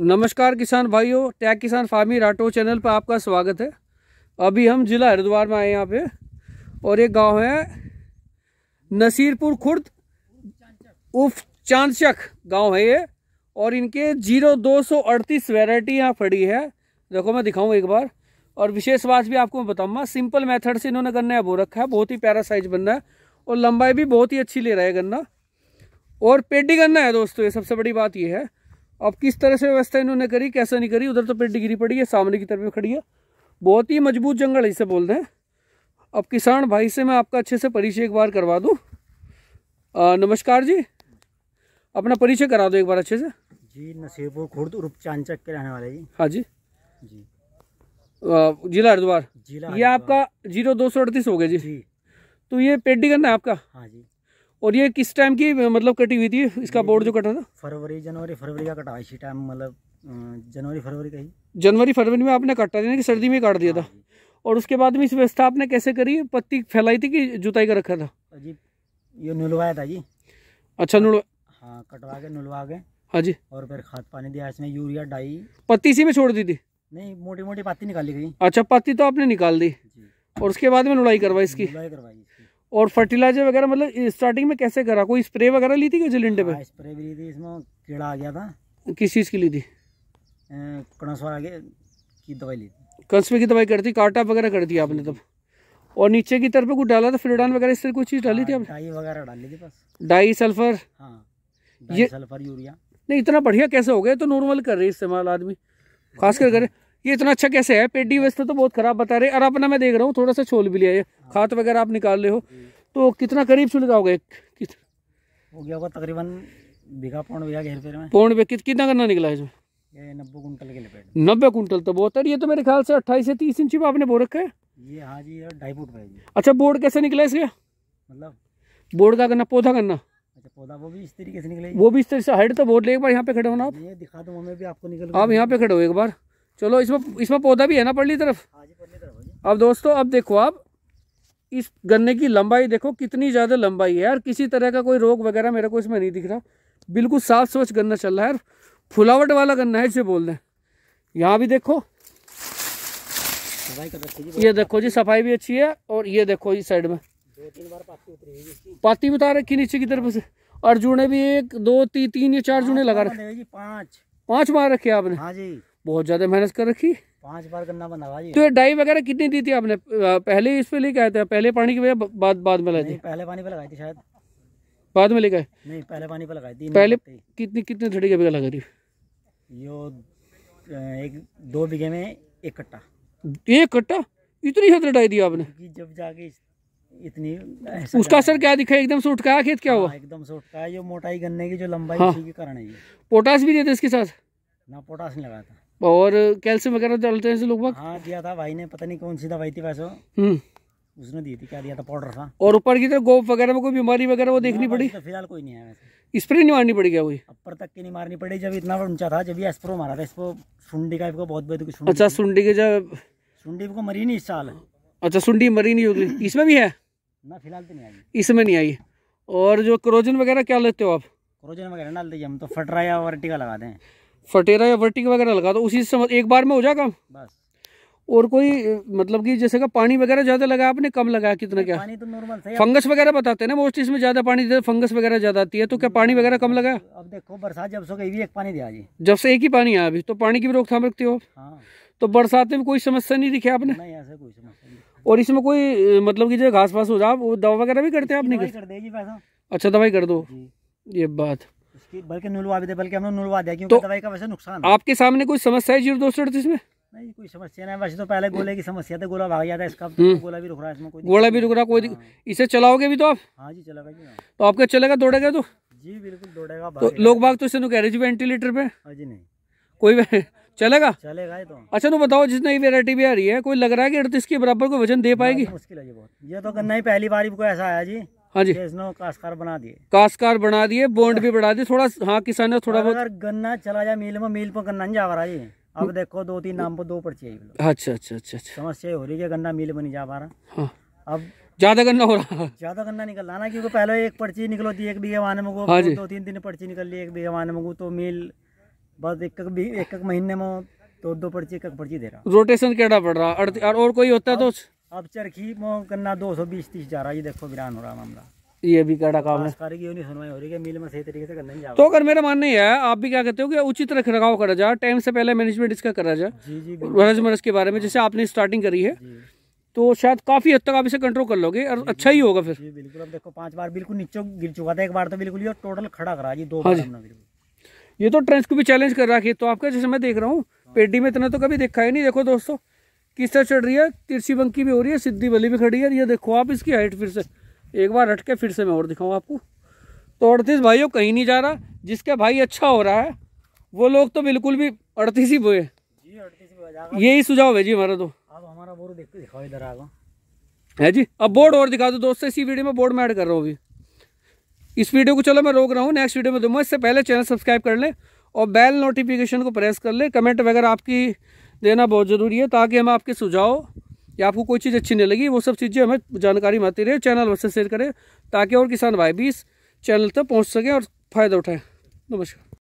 नमस्कार किसान भाइयों टैग किसान फार्मी राठौर चैनल पर आपका स्वागत है अभी हम जिला हरिद्वार में आए यहाँ पे और एक गांव है नसीरपुर खुर्द उफ चांदचक गांव है ये और इनके जीरो दो सौ अड़तीस वेराइटी यहाँ पड़ी है देखो मैं दिखाऊँ एक बार और विशेष बात भी आपको मैं बताऊँगा सिंपल मेथड से इन्होंने गन्ना बो रखा है बहुत ही प्यारा साइज बनना है और लंबाई भी बहुत ही अच्छी ले रहा है गन्ना और पेडी गन्ना है दोस्तों ये सबसे बड़ी बात ये है अब किस तरह से व्यवस्था इन्होंने करी कैसे नहीं करी उधर तो पेड़ गिरी पड़ी है सामने की तरफ खड़ी है बहुत ही मजबूत जंगल है इसे बोल हैं अब किसान भाई से मैं आपका अच्छे से परिचय एक बार करवा दूँ नमस्कार जी अपना परिचय करा दो एक बार अच्छे से जी नसीबपुर खुर्द उर्फ चांचक के रहने वाले जी हाँ जी जी जिला हरिद्वार जिला ये आपका जीरो दो सौ अड़तीस हो गया जी, जी। तो ये पेड्डी करना है आपका हाँ जी और ये किस टाइम की मतलब कटी हुई थी इसका बोर्ड जो कटा था फरवरी जनवरी फरवरी का कटा इसी टाइम मतलब जनवरी फरवरी का ही जनवरी फरवरी में आपने काटा यानी कि सर्दी में काट दिया था हाँ और उसके बाद में इस व्यवस्था आपने कैसे करी पत्ती फैलाई थी कि जुताई का रखा था जी ये नुलवाया था जी अच्छा नुलवा हाँ कटवा के नुलवा के हाँ जी और फिर खाद पानी दिया इसमें यूरिया डाई पत्ती इसी में छोड़ दी थी नहीं मोटी मोटी पत्ती निकाली गई अच्छा पत्ती तो आपने निकाल दी और उसके बाद में नुलाई करवाई इसकी करवाई और फर्टिलाइजर वगैरह मतलब स्टार्टिंग में कैसे करा कोई स्प्रे वगैरह ली थी क्या जिलिंडे पे स्प्रे हाँ, भी ली थी इसमें कीड़ा आ गया था किस चीज़ की ली थी आगे की दवाई ली थी कंसवे की दवाई कर दी काटा वगैरह कर दिया आपने तब और नीचे की तरफ कुछ डाला था फ्रीडान वगैरह इस तरह कुछ चीज़ डाली थी हाँ, आपने डाई वगैरह डाली थी बस डाई सल्फर हाँ ये सल्फर यूरिया नहीं इतना बढ़िया कैसे हो गया तो नॉर्मल कर रही इस्तेमाल आदमी खासकर करें ये इतना अच्छा कैसे है पेडी वैसे तो बहुत खराब बता रहे और अपना मैं देख रहा हूँ थोड़ा सा छोल भी लिया खाद वगैरह आप निकाल रहे हो तो कितना करीब छुलका होगा एक हो गया होगा तकरीबन बीघा बीघा घेर में कितना करना निकला नब्बे कुंटल के नब्बे कुंटल तो बहुत है ये तो मेरे ख्याल से अट्ठाईस से तीस इंची आपने रखा है ये हाँ जी ढाई फुट अच्छा बोर्ड कैसे निकला इसका मतलब बोर्ड का करना पौधा करना अच्छा, पौधा वो भी इस तरीके से वो भी इस तरीके से हाइट तो बहुत यहाँ पे खड़े होना आप ये दिखा दो हमें भी आपको निकल आप यहाँ पे खड़े हो एक बार चलो इसमें इसमें पौधा भी है ना पर्ली तरफ हाँ अब दोस्तों अब देखो आप इस गन्ने की लंबाई देखो कितनी ज़्यादा लंबाई है और किसी तरह का कोई रोग वगैरह मेरे को इसमें नहीं दिख रहा बिल्कुल साफ स्वच्छ गन्ना चल रहा है फुलावट वाला गन्ना है इसे बोल दें यहाँ भी देखो ये देखो जी सफाई भी अच्छी है और ये देखो इस साइड में पाती उतार रखी नीचे की तरफ से और जुड़े भी एक दो ती, तीन या चार जुड़े लगा रखे पाँच पाँच मार रखे आपने हाँ जी बहुत ज्यादा मेहनत कर रखी पांच बार गन्ना बंदा भाजी तो ये डाई वगैरह कितनी दी थी आपने पहले इस पे लेके आए थे पहले पानी की वजह बाद बाद में लगाई थी पहले पानी पे लगाई थी शायद बाद में लेके नहीं पहले पानी पे लगाई थी पहले कितनी कितनी थड़ी के बीघा लगा थी यो एक दो बीघे में एक कट्टा एक कट्टा इतनी हद डाई दी आपने जब जाके इतनी उसका असर क्या दिखा एकदम से उठकाया खेत क्या हुआ हाँ, एकदम से उठकाया जो मोटाई गन्ने की जो लंबाई हाँ। के कारण है पोटास भी दिया था इसके साथ ना पोटास नहीं लगा था और कैल्शियम वगैरह डालते हैं लोग हाँ दिया था भाई ने पता नहीं कौन सी दवाई थी वैसे हम्म। उसने दी थी क्या दिया था पाउडर था और ऊपर की तरफ गोप वगैरह में कोई बीमारी वगैरह वो देखनी पड़ी तो फिलहाल कोई नहीं आया स्प्रे नहीं मारनी पड़ी क्या कोई अपर तक की नहीं मारनी पड़ी जब इतना ऊंचा था जब ये एस्प्रो मारा था इसको सुंडी का बहुत बहुत तो कुछ अच्छा सुंडी के जब सुंडी को मरी नहीं इस साल अच्छा सुंडी मरी नहीं होगी इसमें भी है ना फिलहाल तो नहीं आई इसमें नहीं आई और जो क्रोजन वगैरह क्या लेते हो आप क्रोजन वगैरह डालते हम तो फटराया वर्टिका टीका लगाते हैं फटेरा या वर्टिक वगैरह लगा दो उसी से एक बार में हो जाएगा और कोई मतलब कि जैसे का पानी वगैरह ज्यादा लगा आपने कम लगाया कितना क्या पानी तो नॉर्मल सही फंगस वगैरह बताते हैं ना मोस्ट इसमें ज्यादा पानी फंगस वगैरह ज्यादा आती है तो क्या पानी वगैरह कम लगाया अब देखो बरसात जब से एक पानी दिया जी जब से एक ही पानी आया अभी तो पानी की भी रोकथाम रखते हो हाँ। तो बरसात में कोई समस्या नहीं दिखी आपने और इसमें कोई मतलब की जो घास पास हो जाए वो दवा वगैरह भी करते हैं आप नहीं अच्छा दवाई कर दो ये बात बल्कि नुलवा भी दे बल्कि हमने नुलवा दिया क्योंकि तो दवाई का वैसे नुकसान आपके सामने कोई समस्या है जीरो दो सौ अड़तीस में नहीं कोई समस्या नहीं वैसे तो पहले गोले की समस्या थी गोला भाग गया था इसका हम्म। गोला भी रुक रहा है इसमें कोई गोला भी रुक रहा कोई हाँ। इसे चलाओगे भी तो आप हाँ जी चलाएगा जी हाँ। तो आपके चलेगा दौड़ेगा तो जी बिल्कुल दौड़ेगा तो लोग भाग तो इसे कह रहे जी वेंटिलेटर पे हाँ जी नहीं कोई चलेगा चलेगा तो अच्छा तो बताओ जिस नई वेरायटी भी आ रही है कोई लग रहा है कि अड़तीस के बराबर कोई वजन दे पाएगी मुश्किल है ये बहुत ये तो करना ही पहली बार ही कोई ऐसा आया जी हाँ जी काशकार बना दिए काशकार बना दिए बोन्ड भी बढ़ा दिए थोड़ा हाँ किसान ने थोड़ा बहुत गन्ना चला जाए मिल में मिल पर गन्ना जा रहा है अब देखो दो तीन नाम पर दो पर्ची अच्छा, आई अच्छा अच्छा अच्छा समस्या हो रही है गन्ना मिल में नहीं जा पा रहा हाँ। अब ज्यादा गन्ना हो रहा है ज्यादा गन्ना निकल रहा ना क्योंकि पहले एक पर्ची निकलो थी एक बीघे वाहन में हाँ दो तीन दिन पर्ची निकल ली एक बीघे वाहन में तो मिल बस एक एक महीने में दो दो पर्ची एक पर्ची दे रहा रोटेशन कहना पड़ रहा और कोई होता है तो अब चरखी मोह करना दो सौ बीस तीस जा रहा है ये देखो वीरान हो रहा मामला ये भी क्या काम है की नहीं सुनवाई हो रही है मिल में सही तरीके से करना नहीं तो अगर मेरा मानना ही है आप भी क्या कहते हो कि उचित रख रखाव करा जाए टाइम से पहले मैनेजमेंट इसका करा जाए जी जी रोज मरज के बारे में जैसे आपने स्टार्टिंग करी है तो शायद काफी हद तक आप इसे कंट्रोल कर लोगे और अच्छा ही होगा फिर बिल्कुल अब देखो पांच बार बिल्कुल नीचे गिर चुका था एक बार तो बिल्कुल टोटल खड़ा करा जी दो हाँ बार ये तो ट्रेंस को भी चैलेंज कर रहा है तो आपका जैसे मैं देख रहा हूँ हाँ। पेडी में इतना तो कभी देखा ही नहीं देखो दोस्तों किस तरह चढ़ रही है तिरछी बंकी भी हो रही है सिद्धि बली भी खड़ी है ये देखो आप इसकी हाइट फिर से एक बार हट के फिर से मैं और दिखाऊँ आपको तो अड़तीस भाइयों कहीं नहीं जा रहा जिसके भाई अच्छा हो रहा है वो लोग तो बिल्कुल भी अड़तीस ही बोए यही सुझाव है जी हमारा तो आप हमारा बोर्ड दिखाओ इधर आगा है जी अब बोर्ड और दिखा दो दोस्तों इसी वीडियो में बोर्ड में ऐड कर रहा हूँ अभी इस वीडियो को चलो मैं रोक रहा हूँ नेक्स्ट वीडियो में दूंगा इससे पहले चैनल सब्सक्राइब कर लें और बेल नोटिफिकेशन को प्रेस कर लें कमेंट वगैरह आपकी देना बहुत ज़रूरी है ताकि हम आपके सुझाव या आपको कोई चीज़ अच्छी नहीं लगी वो सब चीज़ें हमें जानकारी आती रहे चैनल वैसे शेयर करें ताकि और किसान भाई भी इस चैनल तक पहुँच सकें और फ़ायदा उठाएँ नमस्कार